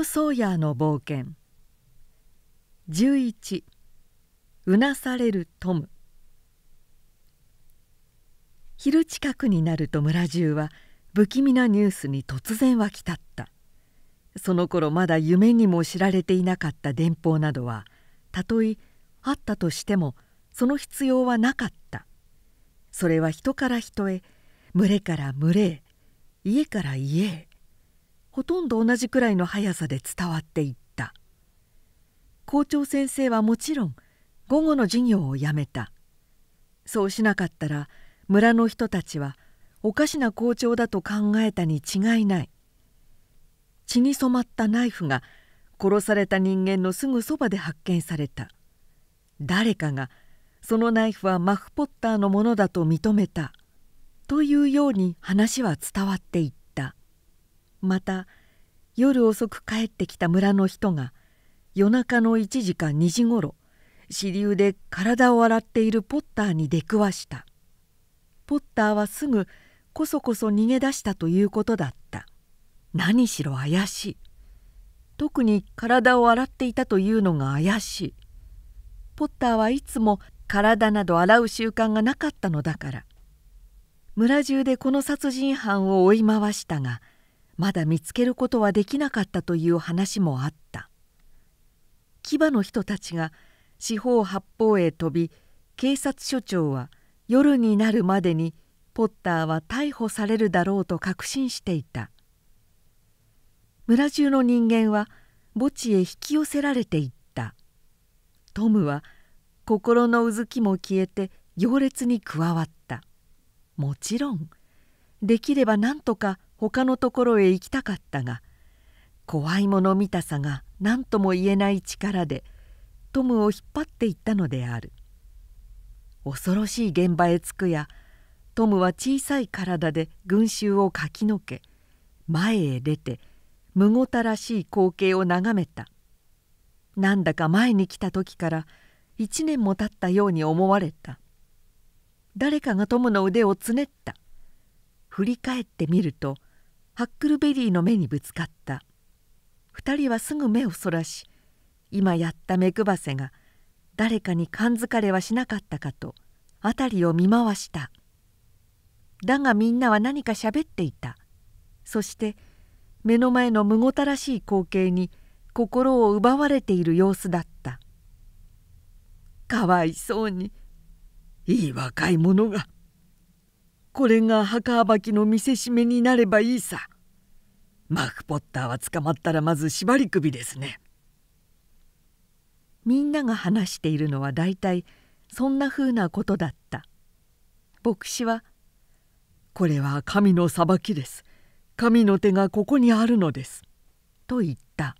ム・ソーヤーの冒険11うなされるトム昼近くになると村中は不気味なニュースに突然沸き立ったその頃まだ夢にも知られていなかった電報などはたとえあったとしてもその必要はなかったそれは人から人へ群れから群れへ家から家へほとんど同じくらいの速さで伝わっていった校長先生はもちろん午後の授業をやめたそうしなかったら村の人たちはおかしな校長だと考えたに違いない血に染まったナイフが殺された人間のすぐそばで発見された誰かがそのナイフはマフ・ポッターのものだと認めたというように話は伝わっていたまた夜遅く帰ってきた村の人が夜中の1時か2時ごろ支流で体を洗っているポッターに出くわしたポッターはすぐこそこそ逃げ出したということだった何しろ怪しい特に体を洗っていたというのが怪しいポッターはいつも体など洗う習慣がなかったのだから村中でこの殺人犯を追い回したが「まだ見つけることはできなかったという話もあった牙の人たちが四方八方へ飛び警察署長は夜になるまでにポッターは逮捕されるだろうと確信していた村中の人間は墓地へ引き寄せられていったトムは心のうずきも消えて行列に加わったもちろんできれば何とか他のところへ行きたかったが怖いもの見たさが何とも言えない力でトムを引っ張っていったのである恐ろしい現場へ着くやトムは小さい体で群衆をかきのけ前へ出てむごたらしい光景を眺めたなんだか前に来た時から1年も経ったように思われた誰かがトムの腕をつねった振り返ってみると「ハックルベリーの目にぶつかった2人はすぐ目をそらし今やった目配せが誰かに感づかれはしなかったかと辺りを見回しただがみんなは何か喋っていたそして目の前のむごたらしい光景に心を奪われている様子だったかわいそうにいい若い者がこれが墓あばきの見せしめになればいいさマク・ポッターは捕まったらまず縛り首ですね。みんなが話しているのは大体そんなふうなことだった。牧師は「これは神の裁きです。神の手がここにあるのです」と言った。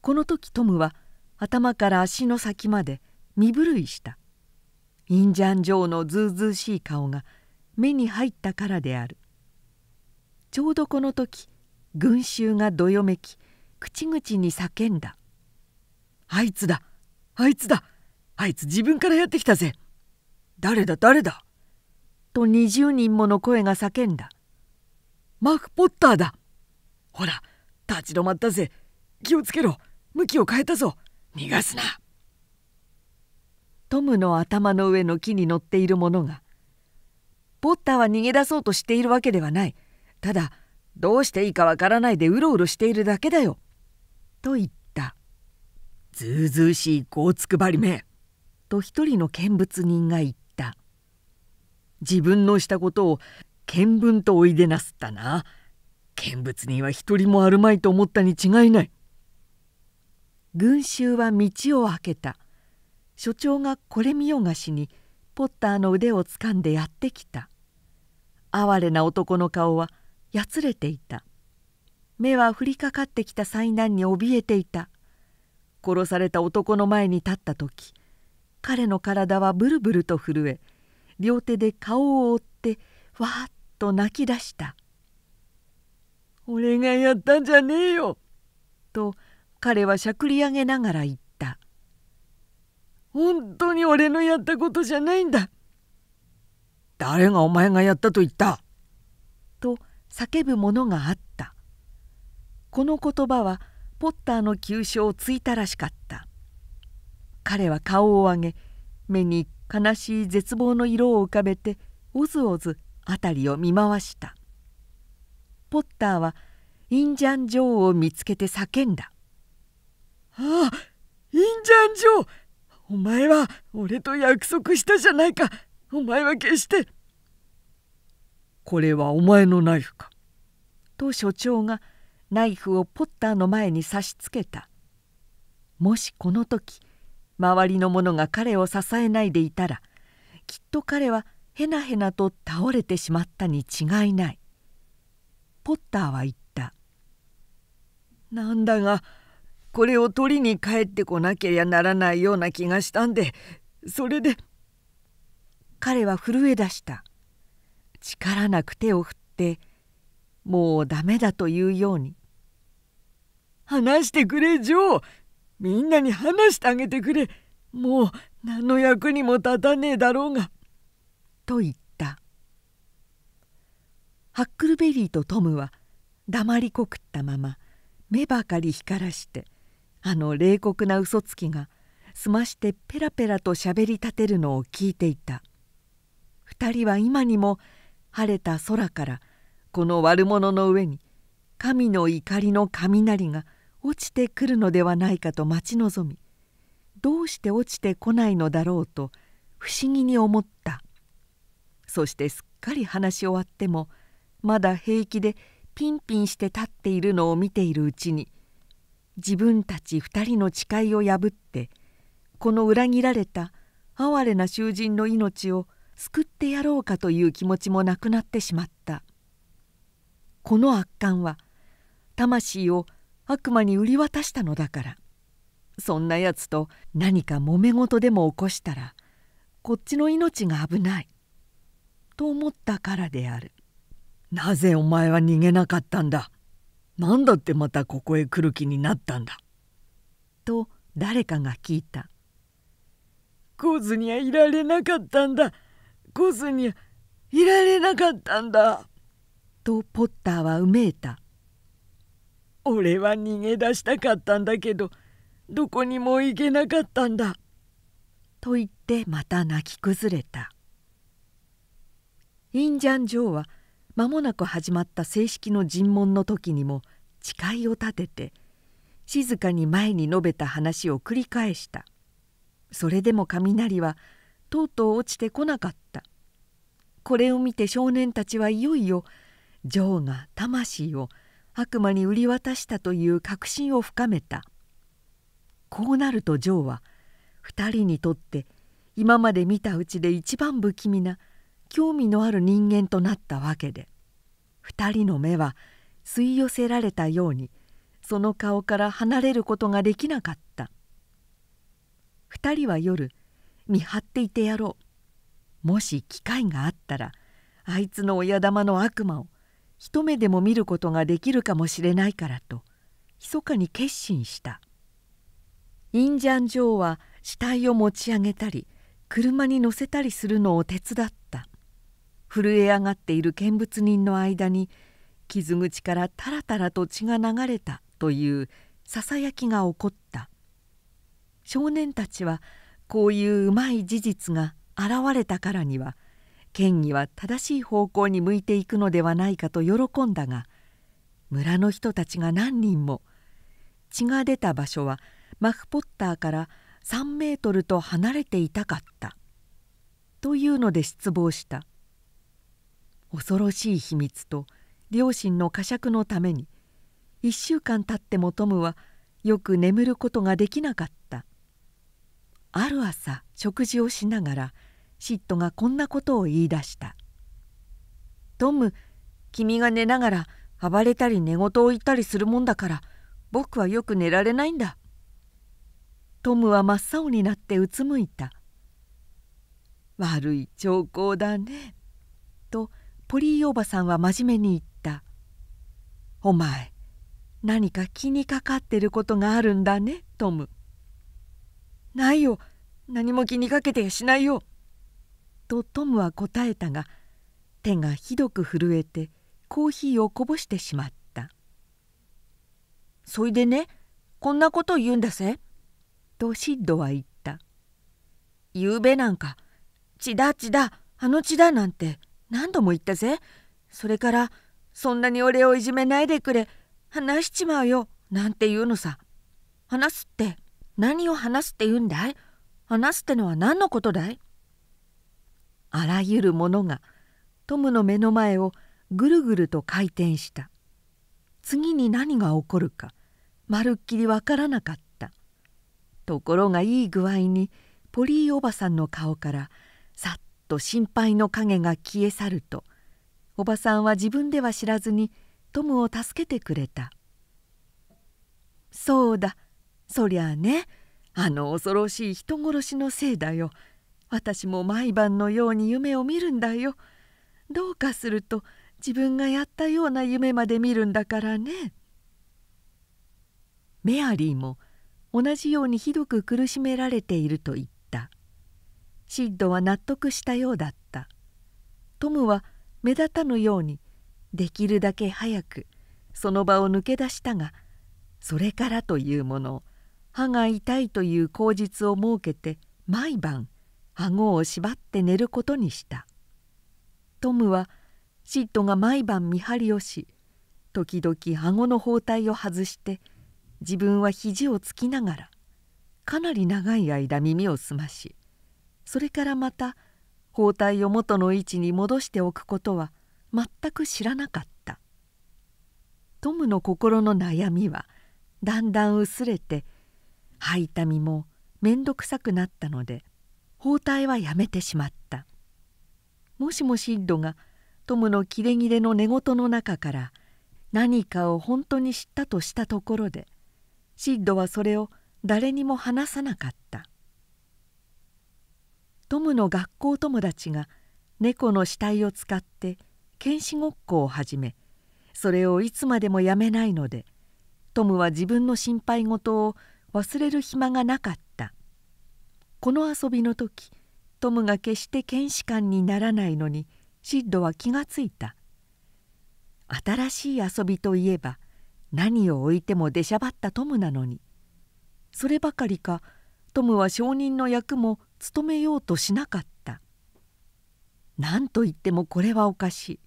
この時トムは頭から足の先まで身震いした。インジャン・ジョーのズうずうしい顔が目に入ったからである。ちょうどこの時群衆がどよめき口々に叫んだ「あいつだあいつだあいつ自分からやってきたぜ誰だ誰だ」と20人もの声が叫んだ「マフ・ポッターだほら立ち止まったぜ気をつけろ向きを変えたぞ逃がすな」トムの頭の上の木に乗っているものが「ポッターは逃げ出そうとしているわけではない」ただどうしていいかわからないでうろうろしているだけだよ」と言った「ずうずうしいゴーツクばりめ」と一人の見物人が言った「自分のしたことを見聞とおいでなすったな見物人は一人もあるまいと思ったに違いない」群衆は道を開けた所長がこれ見よがしにポッターの腕をつかんでやってきた哀れな男の顔は「やつれていた目は降りかかってきた災難に怯えていた殺された男の前に立った時彼の体はブルブルと震え両手で顔を覆ってわーっと泣き出した「俺がやったんじゃねえよ!」と彼はしゃくり上げながら言った「本当に俺のやったことじゃないんだ」誰がお前がやったと言った叫ぶものがあったこの言葉はポッターの急所をついたらしかった彼は顔を上げ目に悲しい絶望の色を浮かべておずおず辺りを見回したポッターはインジャン・ジョーを見つけて叫んだ「ああインジャン・ジョーお前は俺と約束したじゃないかお前は決してこれはお前のナイフか」と所長がナイフをポッターの前に差しつけたもしこの時周りの者が彼を支えないでいたらきっと彼はへなへなと倒れてしまったに違いないポッターは言った「なんだがこれを取りに帰ってこなけりゃならないような気がしたんでそれで」彼は震え出した力なく手を振ってもうダメだというように「話してくれジョーみんなに話してあげてくれもう何の役にも立たねえだろうが」と言ったハックルベリーとトムは黙りこくったまま目ばかり光らしてあの冷酷な嘘つきがすましてペラペラとしゃべり立てるのを聞いていた2人は今にも「晴れた空からこの悪者の上に神の怒りの雷が落ちてくるのではないかと待ち望みどうして落ちてこないのだろうと不思議に思ったそしてすっかり話し終わってもまだ平気でピンピンして立っているのを見ているうちに自分たち2人の誓いを破ってこの裏切られた哀れな囚人の命を救ってやろうかという気持ちもなくなってしまったこの悪感は魂を悪魔に売り渡したのだからそんなやつと何か揉め事でも起こしたらこっちの命が危ないと思ったからであるなぜお前は逃げなかったんだ何だってまたここへ来る気になったんだと誰かが聞いた「小ズにはいられなかったんだコーにいられなかったんだ」とポッターはうめいた「俺は逃げ出したかったんだけどどこにも行けなかったんだ」と言ってまた泣き崩れたインジャン・ジョーは間もなく始まった正式の尋問の時にも誓いを立てて静かに前に述べた話を繰り返したそれでも雷は「とうとう落ちてこなかったこれを見て少年たちはいよいよジョーが魂を悪魔に売り渡したという確信を深めたこうなるとジョーは2人にとって今まで見たうちで一番不気味な興味のある人間となったわけで2人の目は吸い寄せられたようにその顔から離れることができなかった2人は夜見張っていてやろうもし機会があったらあいつの親玉の悪魔を一目でも見ることができるかもしれないからと密かに決心したインジャン女王は死体を持ち上げたり車に乗せたりするのを手伝った震え上がっている見物人の間に傷口からタラタラと血が流れたというささやきが起こった少年たちはこういううまい事実が現れたからには権威は正しい方向に向いていくのではないかと喜んだが村の人たちが何人も血が出た場所はマフポッターから3メートルと離れていたかったというので失望した恐ろしい秘密と両親の呵責のために1週間たってもトムはよく眠ることができなかった。ある朝食事をしながら嫉妬がこんなことを言い出した「トム君が寝ながら暴れたり寝言を言ったりするもんだから僕はよく寝られないんだ」トムは真っ青になってうつむいた「悪い兆候だね」とポリーおばさんは真面目に言った「お前何か気にかかってることがあるんだねトム」ないよ何も気にかけてやしないよ」とトムは答えたが手がひどく震えてコーヒーをこぼしてしまった「そいでねこんなこと言うんだぜ」とシッドは言った「ゆうべなんか血だ血だあの血だ」なんて何度も言ったぜそれからそんなに俺をいじめないでくれ話しちまうよなんて言うのさ話すって。何を話すって言うんだい話すってのは何のことだいあらゆるものがトムの目の前をぐるぐると回転した次に何が起こるかまるっきりわからなかったところがいい具合にポリーおばさんの顔からさっと心配の影が消え去るとおばさんは自分では知らずにトムを助けてくれた「そうだそりゃあねあの恐ろしい人殺しのせいだよ私も毎晩のように夢を見るんだよどうかすると自分がやったような夢まで見るんだからねメアリーも同じようにひどく苦しめられていると言ったシッドは納得したようだったトムは目立たぬようにできるだけ早くその場を抜け出したがそれからというもの歯が痛いという口実を設けて毎晩顎を縛って寝ることにしたトムはシッが毎晩見張りをし時々顎の包帯を外して自分は肘をつきながらかなり長い間耳を澄ましそれからまた包帯を元の位置に戻しておくことは全く知らなかったトムの心の悩みはだんだん薄れて履いた身も面倒くさくなったので包帯はやめてしまったもしもシッドがトムのキレ切れの寝言の中から何かを本当に知ったとしたところでシッドはそれを誰にも話さなかったトムの学校友達が猫の死体を使って剣士ごっこを始めそれをいつまでもやめないのでトムは自分の心配事を忘れる暇がなかったこの遊びの時トムが決して検視官にならないのにシッドは気がついた新しい遊びといえば何を置いても出しゃばったトムなのにそればかりかトムは証人の役も務めようとしなかった何と言ってもこれはおかしい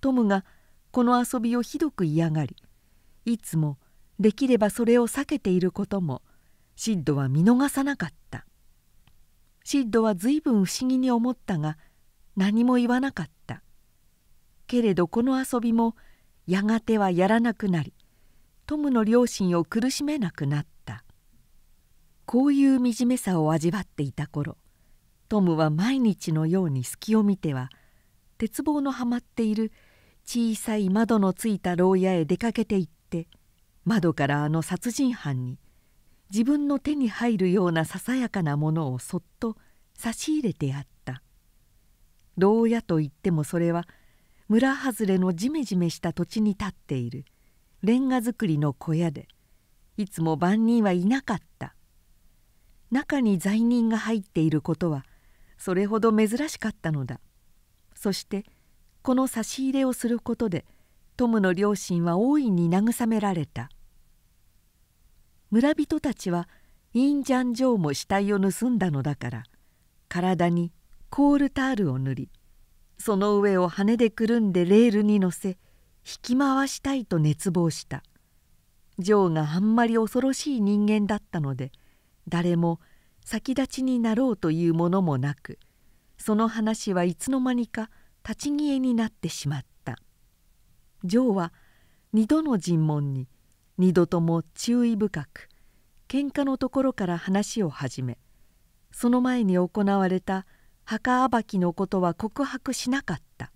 トムがこの遊びをひどく嫌がりいつも「できればそれを避けていることもシッドは見逃さなかったシッドは随分不思議に思ったが何も言わなかったけれどこの遊びもやがてはやらなくなりトムの両親を苦しめなくなったこういう惨めさを味わっていた頃トムは毎日のように隙を見ては鉄棒のはまっている小さい窓のついた牢屋へ出かけていった窓からあの殺人犯に自分の手に入るようなささやかなものをそっと差し入れてやった牢屋といってもそれは村外れのジメジメした土地に立っているレンガ造りの小屋でいつも番人はいなかった中に罪人が入っていることはそれほど珍しかったのだそしてこの差し入れをすることでトムの両親は大いに慰められた村人たちはインジャンジョーも死体を盗んだのだから体にコールタールを塗りその上を羽でくるんでレールに乗せ引き回したいと熱望したジョーがあんまり恐ろしい人間だったので誰も先立ちになろうというものもなくその話はいつの間にか立ち消えになってしまったジョーは二度の尋問に「二度とも注意深く喧嘩のところから話を始めその前に行われた墓暴きのことは告白しなかった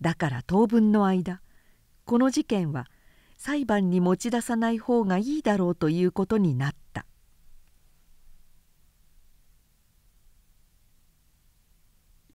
だから当分の間この事件は裁判に持ち出さない方がいいだろうということになった